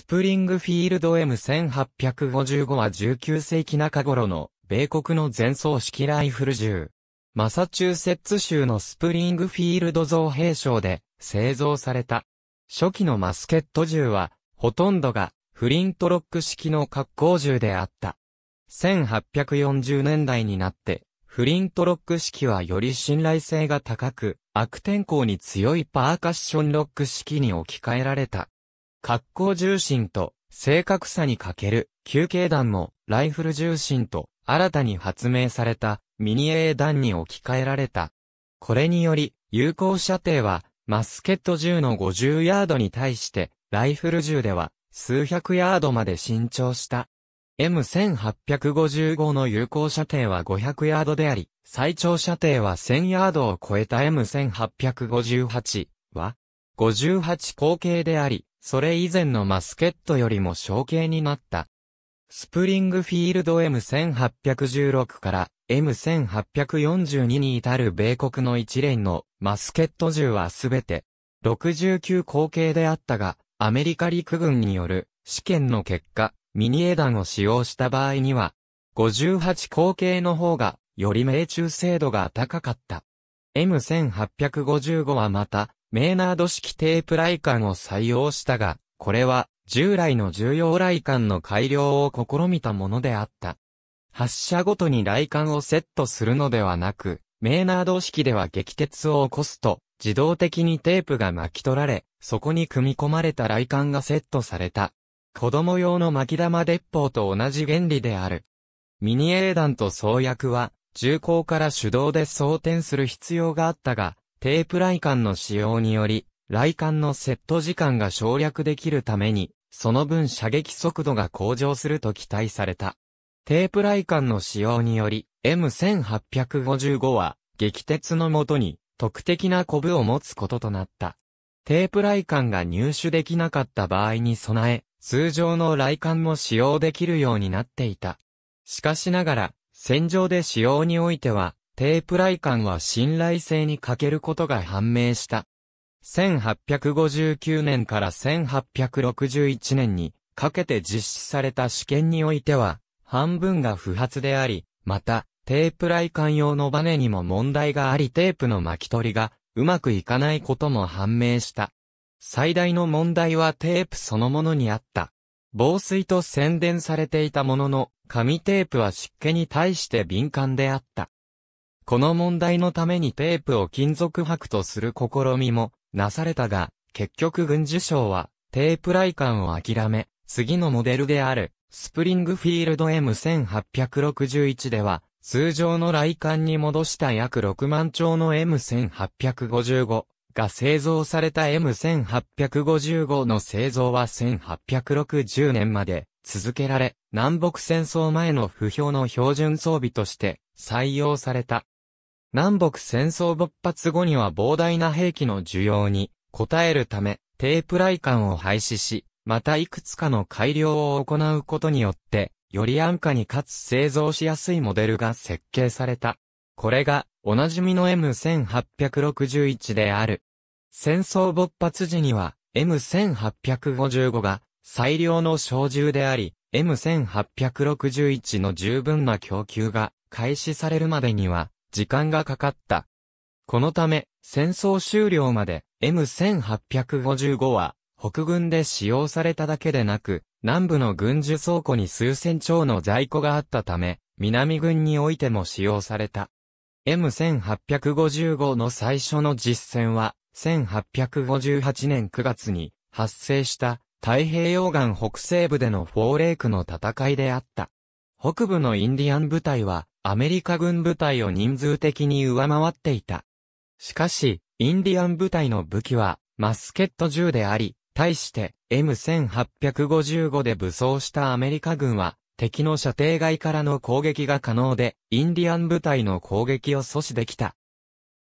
スプリングフィールド M1855 は19世紀中頃の米国の前奏式ライフル銃。マサチューセッツ州のスプリングフィールド造兵廠で製造された。初期のマスケット銃は、ほとんどがフリントロック式の格好銃であった。1840年代になって、フリントロック式はより信頼性が高く、悪天候に強いパーカッションロック式に置き換えられた。格好重心と正確さに欠ける休憩弾もライフル重心と新たに発明されたミニ A 弾に置き換えられた。これにより、有効射程はマスケット銃の50ヤードに対して、ライフル銃では数百ヤードまで伸長した。M1855 の有効射程は500ヤードであり、最長射程は1000ヤードを超えた M1858 58後継であり、それ以前のマスケットよりも小径になった。スプリングフィールド M1816 から M1842 に至る米国の一連のマスケット銃はすべて69口径であったが、アメリカ陸軍による試験の結果、ミニエ弾を使用した場合には、58口径の方がより命中精度が高かった。M1855 はまた、メーナード式テープ雷管を採用したが、これは従来の重要雷管の改良を試みたものであった。発射ごとに雷管をセットするのではなく、メーナード式では撃鉄を起こすと、自動的にテープが巻き取られ、そこに組み込まれた雷管がセットされた。子供用の巻き玉鉄砲と同じ原理である。ミニエー弾と装薬は、銃口から手動で装填する必要があったが、テープカンの使用により、カンのセット時間が省略できるために、その分射撃速度が向上すると期待された。テープカンの使用により、M1855 は、撃鉄のもとに、特的なコブを持つこととなった。テープカンが入手できなかった場合に備え、通常のカンも使用できるようになっていた。しかしながら、戦場で使用においては、テープライカンは信頼性に欠けることが判明した。1859年から1861年にかけて実施された試験においては、半分が不発であり、また、テープライカン用のバネにも問題がありテープの巻き取りがうまくいかないことも判明した。最大の問題はテープそのものにあった。防水と宣伝されていたものの、紙テープは湿気に対して敏感であった。この問題のためにテープを金属箔とする試みもなされたが、結局軍需省はテープ来ンを諦め、次のモデルであるスプリングフィールド M1861 では、通常の来館に戻した約6万丁の M1855 が製造された M1855 の製造は1860年まで続けられ、南北戦争前の不評の標準装備として採用された。南北戦争勃発後には膨大な兵器の需要に応えるため、テープラインを廃止し、またいくつかの改良を行うことによって、より安価にかつ製造しやすいモデルが設計された。これが、おなじみの M1861 である。戦争勃発時には、M1855 が最良の小銃であり、M1861 の十分な供給が開始されるまでには、時間がかかった。このため、戦争終了まで M1855 は北軍で使用されただけでなく、南部の軍需倉庫に数千丁の在庫があったため、南軍においても使用された。M1855 の最初の実戦は、1858年9月に発生した太平洋岸北西部でのフォーレークの戦いであった。北部のインディアン部隊はアメリカ軍部隊を人数的に上回っていた。しかし、インディアン部隊の武器は、マスケット銃であり、対して M1855 で武装したアメリカ軍は、敵の射程外からの攻撃が可能で、インディアン部隊の攻撃を阻止できた。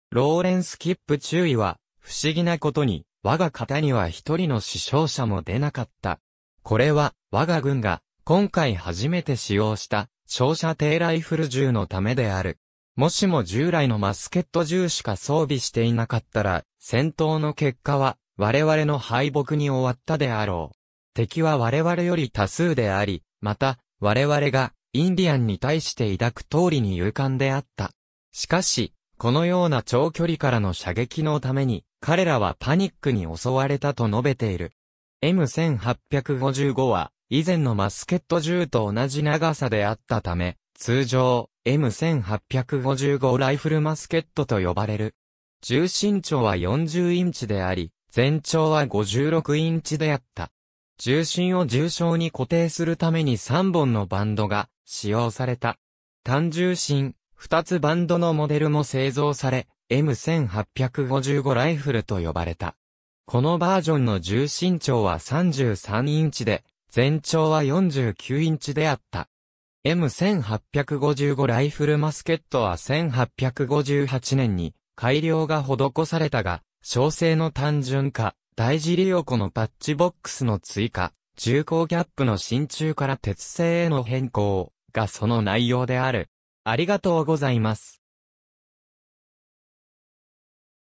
ローレンス・キップ注意は、不思議なことに、我が方には一人の死傷者も出なかった。これは、我が軍が、今回初めて使用した、照射低ライフル銃のためである。もしも従来のマスケット銃しか装備していなかったら、戦闘の結果は我々の敗北に終わったであろう。敵は我々より多数であり、また、我々がインディアンに対して抱く通りに勇敢であった。しかし、このような長距離からの射撃のために、彼らはパニックに襲われたと述べている。M1855 は、以前のマスケット銃と同じ長さであったため、通常、M1855 ライフルマスケットと呼ばれる。重心長は40インチであり、全長は56インチであった。重心を重症に固定するために3本のバンドが使用された。単重心、2つバンドのモデルも製造され、M1855 ライフルと呼ばれた。このバージョンの重心長は33インチで、全長は49インチであった。M1855 ライフルマスケットは1858年に改良が施されたが、小生の単純化、大用横のパッチボックスの追加、重厚キャップの真鍮から鉄製への変更がその内容である。ありがとうございます。